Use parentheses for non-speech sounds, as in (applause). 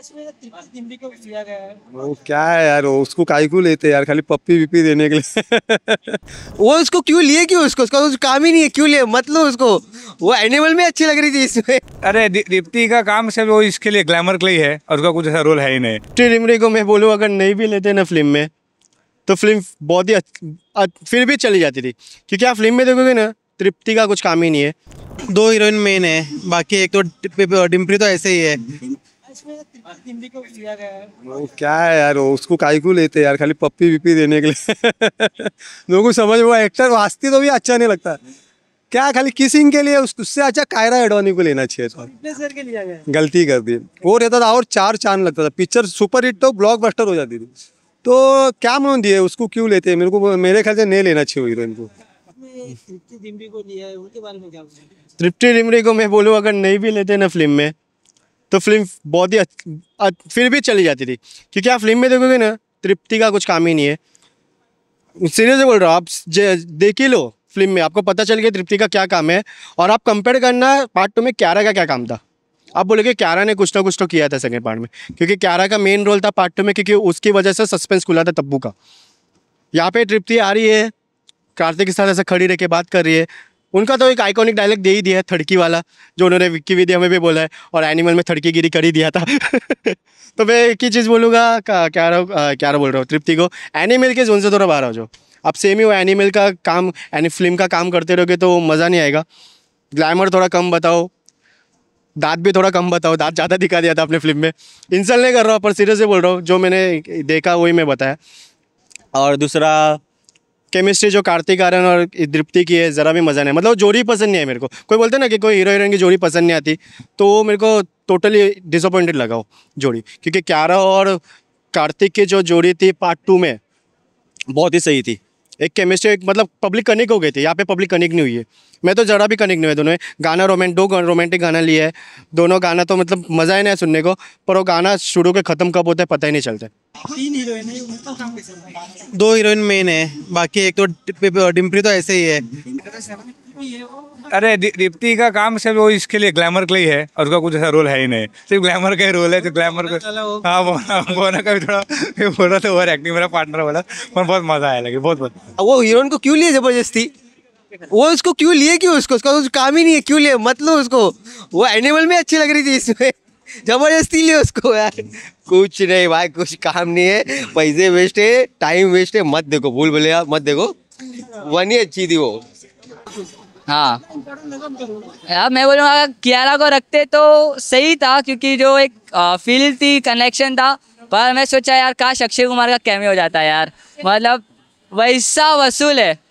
तो वो क्या है यार वो उसको काय क्यों लेते यार खाली पप्पी विप्पी देने के लिए (laughs) वो उसको क्यों लिए क्यों उसको उसका कुछ काम ही नहीं है क्यों लिए मतलब उसको वो एनिमल में अच्छी लग रही थी इसमें अरे दीप्ति का काम सब वो इसके लिए ग्लैमर के लिए है और उसका कुछ ऐसा रोल है ही नहीं रिमरी को मैं बोलूँ अगर नहीं भी लेते ना फिल्म में तो फिल्म बहुत ही फिर भी चली जाती थी क्योंकि आप फिल्म में देखोगे ना तृप्ति का कुछ काम ही नहीं है दो हीरोइन मेन है बाकी एक तो डिम्परी तो ऐसे ही है वो क्या है यार उसको काय को लेते यार खाली पप्पी विप्पी देने के लिए (laughs) लोगों समझ वो एक्टर वास्ते तो भी अच्छा नहीं लगता क्या खाली किसिंग के लिए उससे अच्छा कायरा एडवानी को लेना चाहिए था गलती कर दी वो रहता था और चार चांद लगता था पिक्चर सुपर हिट तो बस्टर हो जाती थी तो क्या मन दिए उसको क्यों लेते हैं मेरे को मेरे ख्याल से नहीं लेना चाहिए हीरोइन तो को तृप्ति डिमरी को मैं बोलूँ अगर नहीं भी लेते ना फिल्म में तो फिल्म बहुत ही फिर भी चली जाती थी क्योंकि आप फिल्म में देखोगे ना तृप्ति का कुछ काम ही नहीं है सीरियसली बोल रहा हूँ आप देख ही लो फिल्म में आपको पता चल गया तृप्ति का क्या काम है और आप कंपेयर करना पार्ट टू में क्यारा का क्या काम था आप बोलोगे क्यारा ने कुछ ना कुछ तो किया था सेकेंड पार्ट में क्योंकि क्यारा का मेन रोल था पार्ट टू में क्योंकि उसकी वजह से सस्पेंस खुला था तब्बू का यहाँ पे तृप्ति आ रही है कार्तिक के साथ ऐसा खड़ी रह के बात कर रही है उनका तो एक आइकॉनिक डायलॉग दे ही दिया है थड़की वाला जो उन्होंने विक्की विद्या में भी बोला है और एनिमल में थड़की गिरी कर ही दिया था (laughs) तो मैं एक ही चीज़ बोलूँगा क्या रहो क्या रहा बोल रहा हूँ तृप्ति को एनिमल के जोन से थोड़ा तो बाहर आ जाओ आप सेम ही वो एनिमल का काम एनी फिल्म का काम करते रहोगे तो मज़ा नहीं आएगा ग्लैमर थोड़ा कम बताओ दांत भी थोड़ा कम बताओ दांत ज़्यादा दिखा दिया था अपने फिल्म में इंसल्ट नहीं कर रहा हूँ पर सीरियसली बोल रहा हूँ जो मैंने देखा वही मैं बताया और दूसरा केमिस्ट्री जो कार्तिक आर्यन और दृप्ति की है ज़रा भी मज़ा नहीं मतलब जोड़ी पसंद नहीं है मेरे को कोई बोलते ना कि कोई हीरो हीरोइन की जोड़ी पसंद नहीं आती तो वो मेरे को टोटली डिसअपॉइंटेड लगा वो जोड़ी क्योंकि क्यारा और कार्तिक की जो जोड़ी थी पार्ट टू में बहुत ही सही थी एक केमिस्ट्री एक मतलब पब्लिक कनेक्ट हो गई थी यहाँ पे पब्लिक कनेक्ट नहीं हुई है मैं तो जरा भी कनेक्ट नहीं हुआ दोनों गाना रोमेंट दो रोमांटिक गाना लिया है दोनों गाना तो मतलब मज़ा ही नहीं है सुनने को पर वो गाना शुरू के ख़त्म कब होता है पता ही नहीं चलता तीन तो दो हीरोइन मेन है बाकी एक तो डिम्प्री तो ऐसे ही है अरे दीप्ति का काम सिर्फ वो इसके लिए ग्लैमर के लिए है और उसका कुछ ऐसा रोल है ही नहीं सिर्फ ग्लैमर का ही रोल है तो ग्लैमर का हाँ बोना बोना का भी थोड़ा बोल रहा था ओवर एक्टिंग मेरा पार्टनर वाला पर बहुत मजा आया लगे बहुत बहुत वो हीरोइन को क्यों लिए जबरदस्ती वो उसको क्यों लिए क्यों उसको उसका कुछ काम ही नहीं है क्यों लिए मतलब उसको वो एनिमल में अच्छी लग रही थी इसमें जबरदस्ती लिए उसको यार कुछ नहीं भाई कुछ काम नहीं है पैसे वेस्ट है टाइम वेस्ट है मत देखो भूल भले मत देखो वन ही अच्छी थी वो हाँ अब मैं बोलूँगा अगर कियारा को रखते तो सही था क्योंकि जो एक फील थी कनेक्शन था पर मैं सोचा यार काश अक्षय कुमार का कैमे हो जाता यार मतलब वैसा वसूल है